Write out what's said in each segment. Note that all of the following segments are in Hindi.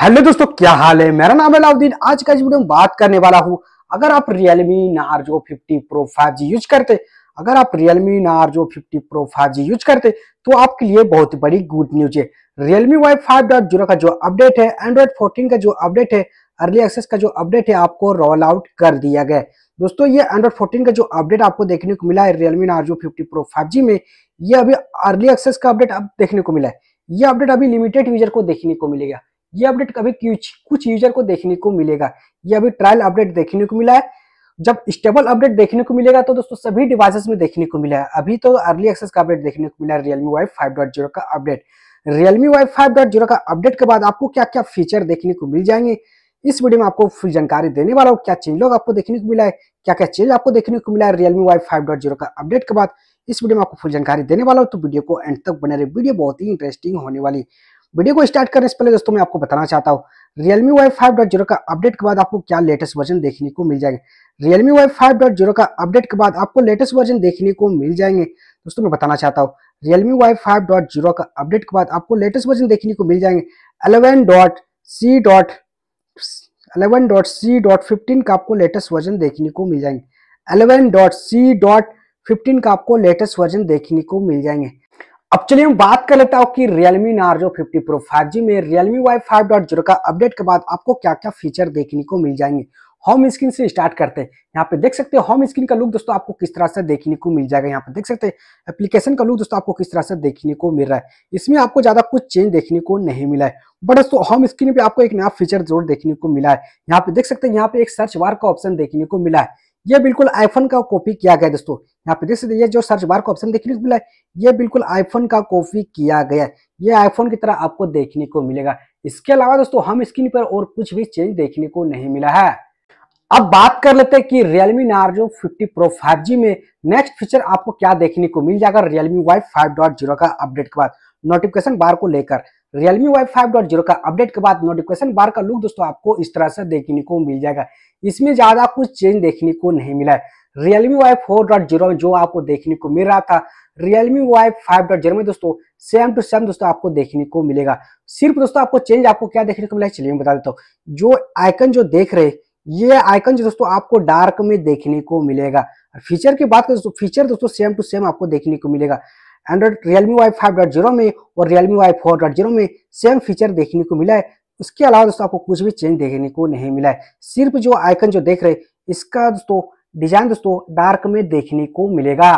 हेलो दोस्तों क्या हाल है मेरा नाम है लाउद्दीन आज का इस वीडियो में बात करने वाला हूँ अगर आप Realme Narzo 50 Pro 5G use करते अगर आप Realme Narzo 50 Pro 5G use करते तो आपके लिए बहुत बड़ी गुड न्यूज है Realme Y 5.0 का जो अपडेट है Android 14 का जो अपडेट है अर्ली एक्सेस का जो अपडेट है आपको रोल आउट कर दिया गया दोस्तों ये एंड्रॉइड 14 का जो अपडेट आपको देखने को मिला है रियलमी नार्जो 50 प्रो 5G में ये अभी अर्ली एक्सेस का अपडेट अब देखने को मिला है ये अपडेट अभी लिमिटेड यूजर को देखने को मिलेगा ये अपडेट कभी कुछ यूजर को देखने को मिलेगा ये अभी ट्रायल अपडेट देखने को मिला है जब स्टेबल अपडेट देखने को मिलेगा तो दोस्तों सभी डिवाइसेस में देखने को मिला है अभी तो अर्ली एक्सेस का अपडेट देखने को मिला है Realme Y five dot zero का update Realme Y five dot zero का अपडेट के बाद आपको क्या क्या फीचर देखने को मिल जाएंगे इस वीडियो में आपको फुल जानकारी देने वाला हूँ क्या चेंज लोग आपको देखने को मिला है क्या क्या चेंज आपको देखने को मिला है Realme Y five dot zero का अपडेट के बाद इस वीडियो में आपको फुल जानकारी देने वाला हूँ तो वीडियो को एंड तक बने रहे वीडियो बहुत ही इंटरेस्टिंग होने वाली वीडियो को स्टार्ट करने से पहले दोस्तों मैं आपको बताना चाहता हूँ Realme Y five dot zero का अपडेट के बाद आपको क्या लेटेस्ट वर्जन देखने को मिल जाएगा Realme Y five dot zero का अपडेट के बाद आपको लेटेस्ट वर्जन देखने को मिल जाएंगे दोस्तों मैं बताना चाहता हूँ Realme Y five dot zero का अपडेट के बाद आपको लेटेस्ट वर्जन देखने को मिल जाएंगे eleven dot C dot eleven dot C dot fifteen का आपको लेटेस्ट वर्जन देखने को मिल जाएंगे eleven dot C dot fifteen का आपको लेटेस्ट वर्जन देखने को मिल जाएंगे अब चलिए हम बात कर लेता हूँ कि Realme Narzo 50 Pro 5G में Realme Y 5.0 का अपडेट के बाद आपको क्या क्या फीचर देखने को मिल जाएंगे होम स्क्रीन से स्टार्ट करते हैं यहाँ पे देख सकते हैं होम स्क्रीन का लुक दोस्तों आपको किस तरह से देखने को मिल जाएगा यहाँ पे देख सकते हैं एप्लीकेशन का लुक दोस्तों आपको किस तरह से देखने को मिल रहा है इसमें आपको ज्यादा कुछ चेंज देखने को नहीं मिला है बट दोस्तों होम स्क्रीन पे आपको एक नया फीचर जरूर देखने को मिला है यहाँ पे देख सकते हैं यहाँ पे एक सर्च वार का ऑप्शन देखने को मिला है ये बिल्कुल आईफोन का कॉपी किया गया दोस्तों यहाँ पे देख सकते जो सर्च बार का ऑप्शन देखने को मिला है ये बिल्कुल आईफोन का कॉपी किया गया है ये आईफोन की तरह आपको देखने को मिलेगा इसके अलावा दोस्तों हम स्क्रीन पर और कुछ भी चेंज देखने को नहीं मिला है अब बात कर लेते हैं कि Realme Narzo 50 Pro 5G में नेक्स्ट फीचर आपको क्या देखने को मिल जाएगा Realme Y 5.0 का अपडेट के बाद नोटिफिकेशन बार को लेकर Realme Vibe 5.0 का अपडेट के बाद नोटिफिकेशन बार का लुक दोस्तों आपको इस तरह से देखने को मिल जाएगा इसमें ज्यादा कुछ चेंज देखने को नहीं मिला है Realme Y four dot zero में जो आपको देखने को मिल रहा था Realme Y five dot zero में दोस्तों सेम टू सेम दोस्तों आपको देखने को मिलेगा सिर्फ दोस्तों आपको चेंज आपको क्या देखने को मिला चलिए मैं बता देता हूँ जो आइकन जो देख रहे ये आइकन जो दोस्तों आपको डार्क में देखने को मिलेगा फीचर की बात करें तो दोस्तों फीचर दोस्तों सेम टू सेम आपको देखने को मिलेगा Android Realme Y five dot zero में और Realme Y four dot zero में सेम फीचर देखने को मिला है उसके अलावा दोस्तों आपको कुछ भी चेंज देखने को नहीं मिला है सिर्फ जो आइकन जो देख रहे इसका दोस्तों डिजाइन दोस्तों डार्क में देखने को मिलेगा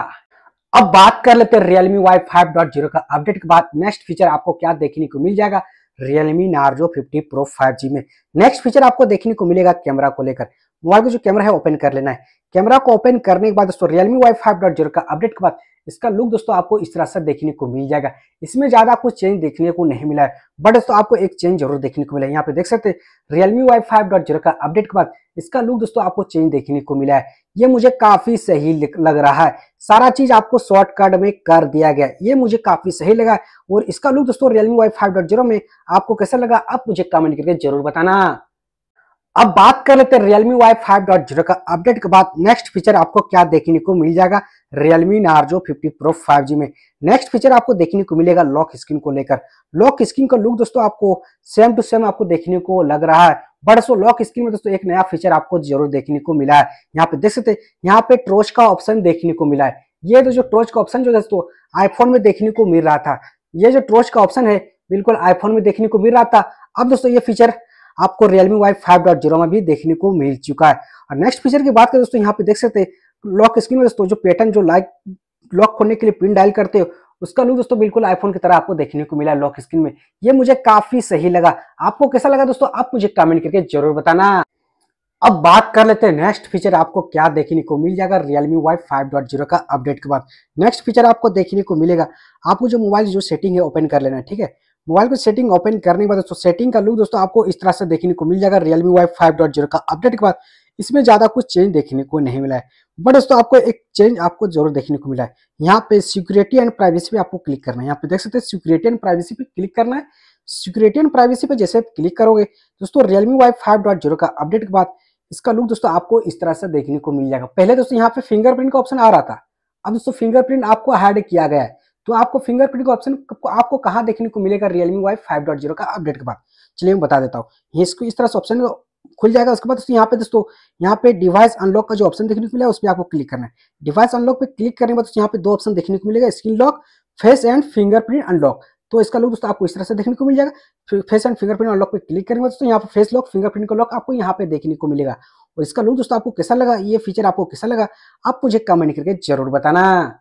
अब बात कर लेते हैं Realme Y five dot zero का अपडेट के बाद नेक्स्ट फीचर आपको क्या देखने को मिल जाएगा Realme Narzo fifty pro five G में नेक्स्ट फीचर आपको देखने को मिलेगा कैमरा को लेकर मोबाइल का जो कैमरा है ओपन कर लेना है कैमरा को ओपन करने के बाद दोस्तों Realme Y five dot zero का अपडेट के बाद इसका लुक दोस्तों आपको इस तरह से देखने को मिल जाएगा इसमें ज़्यादा आपको चेंज देखने को नहीं मिला है बट दोस्तों आपको एक चेंज जरूर देखने को मिला है यहाँ पे देख सकते हैं Realme Y five dot zero का अपडेट के बाद इसका लुक दोस्तों आपको चेंज देखने को मिला है ये मुझे काफ़ी सही लग रहा है सारा चीज़ आपको शॉर्टकट में कर दिया गया ये मुझे काफ़ी सही लगा और इसका लुक दोस्तों Realme Y five dot zero में आपको कैसा लगा आप मुझे कमेंट करके जरूर बताना अब बात कर लेते हैं Realme Y five dot zero का अपडेट के बाद नेक्स्ट फीचर आपको क्या देखने को मिल जाएगा Realme Narzo fifty pro five G में नेक्स्ट फीचर आपको देखने को मिलेगा लॉक स्क्रीन को लेकर लॉक स्क्रीन का लुक दोस्तों आपको सेम टू सेम आपको देखने को लग रहा है बट दोस्तों लॉक स्क्रीन में दोस्तों एक नया फीचर आपको जरूर देखने को मिला है यहाँ पे देख सकते हैं यहाँ पे ट्रोच का ऑप्शन देखने को मिला है ये तो जो ट्रोच का ऑप्शन जो दोस्तों आईफोन में देखने को मिल रहा था ये जो ट्रोच का ऑप्शन है बिल्कुल आईफोन में देखने को मिल रहा था अब दोस्तों ये फीचर आपको Realme Y five dot zero में भी देखने को मिल चुका है और नेक्स्ट फीचर की बात करें दोस्तों यहाँ पे देख सकते हैं लॉक स्क्रीन में दोस्तों जो पैटर्न जो लाइक लॉक खोलने के लिए पिन डायल करते हो उसका लुक दोस्तों बिल्कुल आईफोन की तरह आपको देखने को मिला लॉक स्क्रीन में ये मुझे काफी सही लगा आपको कैसा लगा दोस्तों आप मुझे कमेंट करके जरूर बताना अब बात कर लेते हैं नेक्स्ट फीचर आपको क्या देखने को मिल जाएगा Realme Y five dot zero का अपडेट के बाद नेक्स्ट फीचर आपको देखने को मिलेगा आपको जो मोबाइल जो सेटिंग है ओपन कर लेना ठीक है मोबाइल को सेटिंग ओपन करने के बाद दोस्तों सेटिंग का लुक दोस्तों आपको इस तरह से देखने को मिल जाएगा Realme Y five dot zero का अपडेट के बाद इसमें ज़्यादा कुछ चेंज देखने को नहीं मिला है बट दोस्तों आपको एक चेंज आपको जरूर देखने को मिला है यहाँ पे सिक्योरिटी एंड प्राइवेसी पे आपको क्लिक करना है यहाँ पे देख सकते हैं सिक्योरिटी एंड प्राइवेसी पे क्लिक करना है सिक्योरिटी एंड प्राइवेसी पे जैसे क्लिक करोगे दोस्तों Realme Y five dot zero का अपडेट के बाद इसका लुक दोस्तों आपको इस तरह से देखने को मिल जाएगा पहले दोस्तों यहाँ पे फिंगरप्रिंट का ऑप्शन आ रहा था अब दोस्तों फिंगरप्रिंट आपको हाइड किया गया है तो आपको फिंगरप्रिंट का ऑप्शन आपको कहाँ देखने को मिलेगा Realme Y five dot zero का अपडेट के बाद चलिए मैं बता देता हूँ इसको इस तरह से ऑप्शन खुल जाएगा उसके बाद तो यहाँ पे दोस्तों यहाँ पे डिवाइस अनलॉक का जो ऑप्शन देखने को मिला उस पर आपको क्लिक करना है डिवाइस अनलॉक पे क्लिक करने के बाद यहाँ पे दो ऑप्शन देखने को मिलेगा screen lock face and fingerprint unlock तो इसका लोग दोस्तों आपको इस तरह से देखने को मिल जाएगा फेस एंड फिंगरप्रिंट अनलॉक पे क्लिक करेंगे दोस्तों यहाँ पे फेस लॉक फिंगरप्रिंट का लॉक आपको यहाँ पे देखने को मिलेगा और इसका लोग दोस्तों आपको कैसा लगा ये फीचर आपको कैसा लगा आप मुझे कमेंट करके जरूर बताना